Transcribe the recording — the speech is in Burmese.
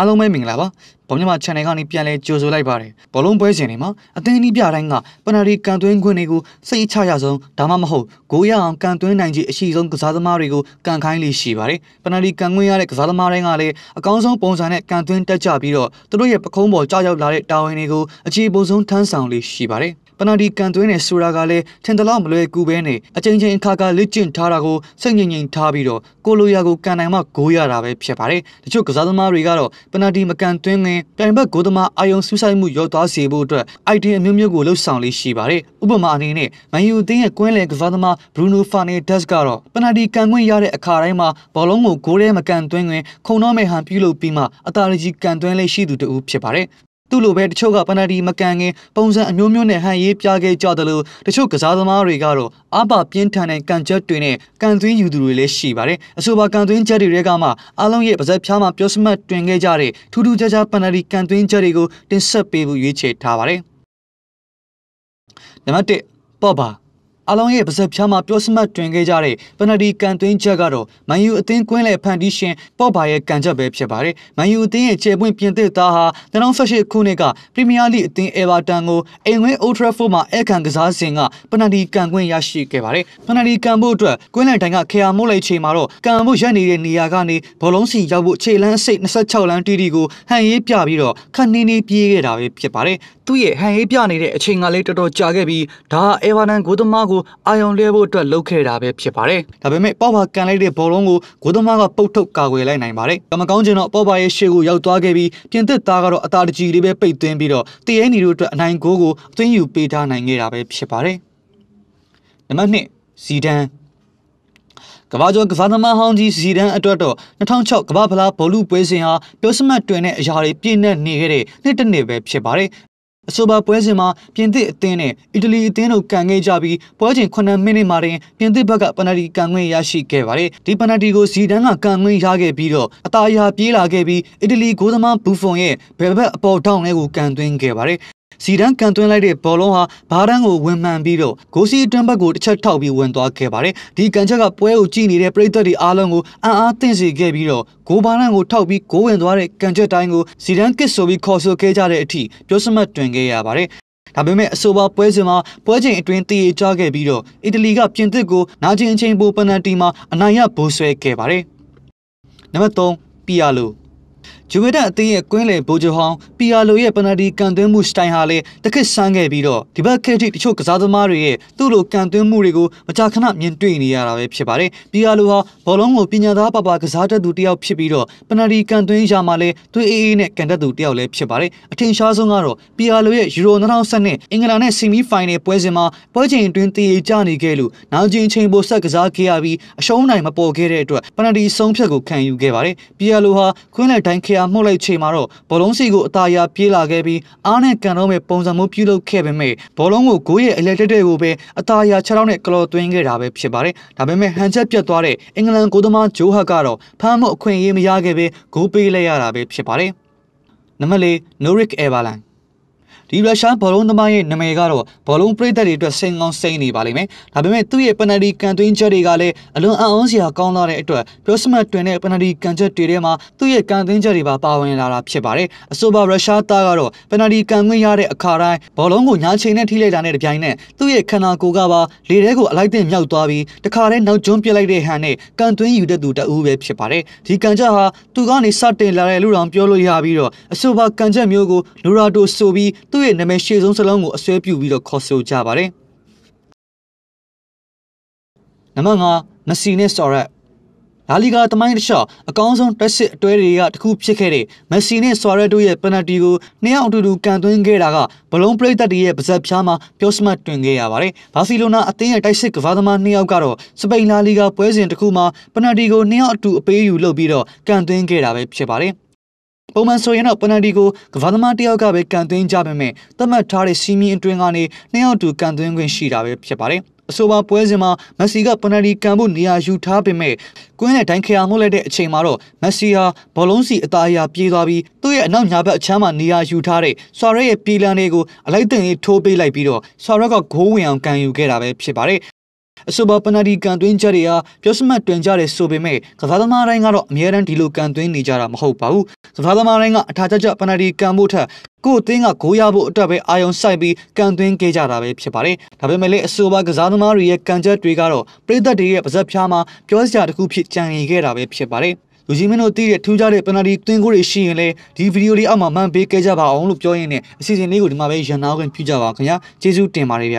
အားလုံးပဲမင်္ဂလာပါဗောမြမ channel ကနေပြန်လဲကြိုဆိုလိုက်ပါတယ်ဘောလုံးပွဲစဉ်တွေမှာအသင်းဤပြတိုင်းကပနာရီကန်သွင်းခွင့်တွေကိုစိတ်အချရဆုံးဒါမှမဟုတ်ဂိုးရအောင်ကန်သွင်းနိုင်ခြင်းအရှိဆုံးကစားသမားတွေကိုကန်ခိုင်းလေရှိပါတယ်ပနာရီကန်ခွင့်ရတဲ့ကစားသမားတွေကလည်းအကောင်းဆုံးပုံစံနဲ့ကန်သွင်းတက်ကြပြီးတော့သူတို့ရဲ့ပခုံးပေါ်ကြောက်ရောက်လာတဲ့တာဝန်တွေကိုအခြေပုံဆုံးထမ်းဆောင်လေရှိပါတယ်ပနာဒီကန်သွင်းနေဆိုတာကလည်းထင်သလောက်မလွယ်ကူပဲနဲ့အချိန်ချင်းအခါခါလေ့ကျင့်ထားတာကိုစိတ်ငြိမ်ငြိမ်ထားပြီးတော့ကိုလိုရာကိုကန်နိုင်မှဂိုးရတာပဲဖြစ်ပါတယ်။တချို့ကစားသမားတွေကတော့ပနာဒီမကန်သွင်းခင်ပြိုင်ဘက်ဂိုးသမားအာယုံဆူဆိုင်မှုရောသွားစေဖို့အတွက် idea အမျိုးမျိုးကိုလှုပ်ဆောင်လေးရှိပါတယ်။ဥပမာအနေနဲ့မန်ယူအသင်းရဲ့ကွင်းလယ်ကစားသမားဘရူနိုဖာနေဒက်စ်ကတော့ပနာဒီကန်ခွင့်ရတဲ့အခါတိုင်းမှာဘောလုံးကိုဂိုးထဲမကန်သွင်းခင်ခုံနှောမဲ့ဟန်ပြုလုပ်ပြီးမှအသာရကြီးကန်သွင်းလေးရှိသူတူဖြစ်ပါတယ်သူ့လိုပဲတချို့ကပနာဒီမကန်ခင်ပုံစံအမျိုးမျိုးနဲ့ဟန်ရေးပြခဲ့ကြတယ်လို့တချို့ကစားသမားတွေကတော့အပပြင်းထန်တဲ့ကန်ချက်တွေနဲ့ကန်သွင်းယူသူတွေလည်းရှိပါတယ်။အဆိုပါကန်သွင်းချက်တွေကမှအားလုံးရဲ့ပါဇက်ဖြားမှာပြောစမှတ်တွင်ခဲ့ကြတဲ့ထူးထူးခြားခြားပနာဒီကန်သွင်းချက်တွေကိုတင်ဆက်ပေးဖို့ရွေးချယ်ထားပါတယ်။နံပါတ်1ပော့ပါအလောင်းရဲ့ပါဇက်ဖြားမှာပြောစမှတ်တွင်ခဲ့ကြတဲ့ပနဒီကန်သွင်းချက်ကတော့မန်ယူအသင်းကွင်းလယ်ဖန်တီးရှင်ပေါ့ပါရဲ့ကန်ချက်ပဲဖြစ်ပါတယ်။မန်ယူအသင်းရဲ့ခြေပွင့်ပြင်သစ်သားဟာ2018ခုနှစ်ကပရီးမီးယားလိအသင်းအေဗာတန်ကိုအိမ်ဝင်အိုထရာဖို့မှာအခန့်ကစားစဉ်ကပနဒီကန်ကွင်းရရှိခဲ့ပါတယ်။ပနဒီကန်ဖို့အတွက်ကွင်းလယ်တိုင်းကခေယာမိုးလိုက်ချိန်မှာတော့ကန်ဖို့ရက်နေတဲ့နေရာကနေဘောလုံးစီရောက်ဖို့ခြေလန်းစိတ်26လမ်းတီတီကိုဟန်ရေးပြပြီးတော့ခက်နေနေပြေးခဲ့တာပဲဖြစ်ပါတယ်။သူ့ရဲ့ဟန်ရေးပြနေတဲ့အချိန်ကလေးတော်တော်ကြာခဲ့ပြီးဒါအေဗာတန်ဂိုးသမားကိုကိုအာယုံလဲဖို့အတွက်လုပ်ခဲ့တာပဲဖြစ်ပါတယ်။ဒါပေမဲ့ပေါ့ပါကန်လိုက်တဲ့ဘောလုံးကိုဂိုးသမားကပုတ်ထုတ်ကာကွယ်လိုက်နိုင်ပါတယ်။ကမကောင်းချင်တော့ပေါ့ပါရဲ့ရှေ့ကိုရောက်သွားခဲ့ပြီးပြင်သစ်သားကတော့အသာတကြီးလေးပဲပိတ်သွင်းပြီးတော့တရဲနီတို့အတွက်အနိုင်ဂိုးကိုအသွင်းယူပေးထားနိုင်ခဲ့တာပဲဖြစ်ပါတယ်။နံပါတ်1ဇီဒန်ကမ္ဘာကျော်ကစားသမားဟောင်းကြီးဇီဒန်အတွက်တော့2006ကမ္ဘာဖလားဘောလုံးပွဲစဉ်ဟာပြောစမှတ်တွင်တဲ့အရာတွေပြည့်နှက်နေခဲ့တဲ့နှစ်တစ်နှစ်ပဲဖြစ်ပါတယ်အဆိုပါပွဲစဉ်မှာပြင်သစ်အသင်းနဲ့အီတလီအသင်းတို့ကန်ခဲ့ကြပြီးပွဲစဉ်9မိနစ်မှာတင်ပြင်သစ်ဘက်ကပယ်နတီကန်ခွင့်ရရှိခဲ့ပါတယ်။ဒီပယ်နတီကိုဇီဒန်ကကန်ခွင့်ရခဲ့ပြီးတော့အသာအယာပြေးလာခဲ့ပြီးအီတလီဂိုးသမားဘူဖွန်ရဲ့ဘယ်ဘက်အပေါ်ထောင်လေးကိုကန်သွင်းခဲ့ပါတယ်စီဒန်ကန်သွင်းလိုက်တဲ့ဘောလုံးဟာဘားဒန်ကိုဝင်မှန်ပြီးတော့ဂိုစီအတွင်းဘက်ကိုတစ်ချက်ထောက်ပြီးဝင်သွားခဲ့ပါတယ်ဒီကန်ချက်ကပွဲကိုကြည့်နေတဲ့ပရိသတ်တွေအားလုံးကိုအံ့အားသင့်စေခဲ့ပြီးတော့ဂိုဘားဒန်ကိုထောက်ပြီးဂိုးဝင်သွားတဲ့ကန်ချက်တိုင်းကိုစီဒန်ကစ်ဆိုပြီးခေါ်ဆိုခဲ့ကြတဲ့အထိပြောစမှတ်တွင်ခဲ့ရပါတယ်ဒါပေမဲ့အဆိုပါပွဲစဉ်မှာပွဲချိန်အတွင်းတည်ရကြခဲ့ပြီးတော့အီတလီကပြင်သစ်ကိုနာကျင်အချိန်ပိုပနတီမှာအနိုင်ရဘိုးဆွဲခဲ့ပါတယ်။နံပါတ်3ပီယာလိုဂျူဗီတန်အသင်းရဲ့ကွင်းလယ်ဘိုဂျိုဟောင်းပီယာလိုရဲ့ပနာဒီကန်သွင်းမှုစတိုင်ဟာလည်းတခက်ဆန်းခဲ့ပြီးတော့ဒီဘက်ခေတ်ထိတချို့ကစားသမားတွေရဲ့သူ့လိုကန်သွင်းမှုတွေကိုမကြာခဏမြင်တွေ့နေရတာပဲဖြစ်ပါတယ်။ပီယာလိုဟာဘောလုံးကိုပညာသားပပကစားတတ်သူတစ်ယောက်ဖြစ်ပြီးတော့ပနာဒီကန်သွင်းရမှာလည်းသူ့အေးအေးနဲ့ကန်တတ်သူတစ်ယောက်လည်းဖြစ်ပါတယ်။အထင်ရှားဆုံးကတော့ပီယာလိုရဲ့ယူရို2010နဲ့အင်္ဂလန်နဲ့ဆီမီဖိုင်နယ်ပွဲစဉ်မှာပွဲချိန်အတွင်းတည်ကြနေခဲ့လို့နောက်ကျင်းချိန်ပိုဆက်ကစားခဲ့ရပြီးအရှုံးနိုင်မပေါ်ခဲ့တဲ့အတွက်ပနာဒီဆုံးဖြတ်ကိုခံယူခဲ့ပါတယ်။ပီယာလိုဟာခွင်းလက်တိုင်းခရရာမှုတ်လိုက်ချိန်မှာတော့ဘောလုံးစီကိုအသာရပြေးလာခဲ့ပြီးအားနဲ့ကန်တော့မဲ့ပုံစံမျိုးပြုလုပ်ခဲ့ပေမဲ့ဘောလုံးကိုဂိုးရဲ့အလဲတက်တဲ့ကိုပဲအသာရခြေထောက်နဲ့ကလော်သွင်းခဲ့တာပဲဖြစ်ပါတယ်။ဒါပေမဲ့ဟန်ချက်ပြတ်သွားတဲ့အင်္ဂလန်ကိုယ်သမားဂျိုးဟတ်ကတော့ဖမ်းမှုအခွင့်အရေးမရခဲ့ပဲဂိုးပေးလိုက်ရတာပဲဖြစ်ပါတယ်။နံပါတ်၄ Norik Everland ဒီရုရှားဘောလုံးသမားရဲ့နာမည်ကတော့ဘောလုံးပရိသတ်တွေအတွက်စင်ကောင်းစိမ့်နေပါလိမ့်မယ်။ဒါပေမဲ့သူ့ရဲ့ပယ်နယ်တီကန်သွင်းချက်တွေကလည်းအလွန်အံ့ဩစရာကောင်းလာတဲ့အတွက်ပရော့စမတ်တွင်တဲ့ပယ်နယ်တီကန်ချက်တွေထဲမှာသူ့ရဲ့ကန်သွင်းချက်တွေပါပါဝင်လာတာဖြစ်ပါတယ်။အဆိုပါရုရှားသားကတော့ပယ်နယ်တီကန်ခွင့်ရတဲ့အခါတိုင်းဘောလုံးကိုညာချိန်နဲ့ထိလိုက်တာနဲ့တပြိုင်နက်သူ့ရဲ့ခန္ဓာကိုယ်ကပါလေထဲကိုအလိုက်တင်မြောက်သွားပြီးတခါတည်းနောက်ကျွန်းပြစ်လိုက်တဲ့ဟန်နဲ့ကန်သွင်းယူတဲ့သူတအူးပဲဖြစ်ပါတယ်။ဒီကန်ချက်ဟာသူကနေစတင်လာတဲ့လူတော်ပြောလို့ရပြီးတော့အဆိုပါကန်ချက်မျိုးကိုလိုရာတိုဆိုပြီးသူသူ့ရဲ့နာမည်ရှေ့ဆုံးစလုံးကိုအစွဲပြုပြီးတော့ခေါ်ဆိုကြပါတယ်။နံပါတ်5မက်ဆီနဲ့ဆော်ရက်လာလီဂါတမိုင်းတစ်လျှောက်အကောင်းဆုံးတက်စစ်အတွဲတွေကတခုဖြစ်ခဲ့တဲ့မက်ဆီနဲ့ဆွာရက်တို့ရဲ့ပယ်နယ်တီကိုနှစ်ယောက်အတူတူကန်သွင်းခဲ့တာကဘလုံးပရိသတ်တွေရဲ့ပါဇက်ဖြားမှာပျော့စမတ်တွင်ခဲ့ရပါတယ်။ဘာစီလိုနာအသင်းရဲ့တိုက်စစ်ကဘာသမားနှစ်ယောက်ကတော့စပိန်လာလီဂါပွဲစဉ်တစ်ခုမှာပယ်နယ်တီကိုနှစ်ယောက်အတူအပေးယူလုပ်ပြီးတော့ကန်သွင်းခဲ့တာပဲဖြစ်ပါတယ်။ပုံမှန်ဆိုရင်တော့ပနဒီကိုကဘာသမားတယောက်ကပဲကန်သွင်းကြပေမဲ့သတ်မှတ်ထားတဲ့စီမီအတွင်းကနေနှစ်ယောက်တူကန်သွင်းခွင့်ရှိတာပဲဖြစ်ပါတယ်အဆိုပါပွဲစဉ်မှာမက်ဆီကပနဒီကန်ဖို့နေရာယူထားပေမဲ့ကွင်းနဲ့တိုင်းခရာမှုလိုက်တဲ့အချိန်မှာတော့မက်ဆီဟာဘောလုံးစီအသားအရာပြေးသွားပြီးသူ့ရဲ့အနောက်ညာဘက်အချမ်းမှာနေရာယူထားတဲ့ဆွာရက်ရဲ့ပြေးလန်းတွေကိုအလိုက်တင်ရေးထိုးပေးလိုက်ပြီးတော့ဆွာရက်ကဂိုးဝင်အောင်ကန်ယူခဲ့တာပဲဖြစ်ပါတယ်အဆိုပါပနာဒီကန်သွင်းချက်တွေဟာပြောစမှတ်တွင်ကြတယ်ဆိုပေမဲ့ကစားသမားတိုင်းကတော့အများအတန်းဒီလိုကန်သွင်းနေကြတာမဟုတ်ပါဘူးကစားသမားတိုင်းကအထာကျကျပနာဒီကန်ဖို့ထက်ကိုအသင်းကဂိုးရဖို့အတွက်ပဲအာယုံဆိုင်ပြီးကန်သွင်းခဲ့ကြတာပဲဖြစ်ပါတယ်ဒါပေမဲ့လည်းအဆိုပါကစားသမားတွေရဲ့ကန်ချက်တွေကတော့ပြည်သက်တွေရဲ့ပါဇက်ဖျားမှာပြောစရာတစ်ခုဖြစ်ကြံနေခဲ့တာပဲဖြစ်ပါတယ်လူကြီးမင်းတို့တည်တဲ့ထူးခြားတဲ့ပနာဒီသွင်းကိုတွေရှိရင်လည်းဒီဗီဒီယိုလေးအောက်မှာမှန်ပေးခဲ့ကြပါအောင်လို့ပြောရင်းနဲ့အစီအစဉ်လေးကိုဒီမှာပဲရန်နာခွင့်ပြုကြပါခင်ဗျာကျေးဇူးတင်ပါတယ်ဗျ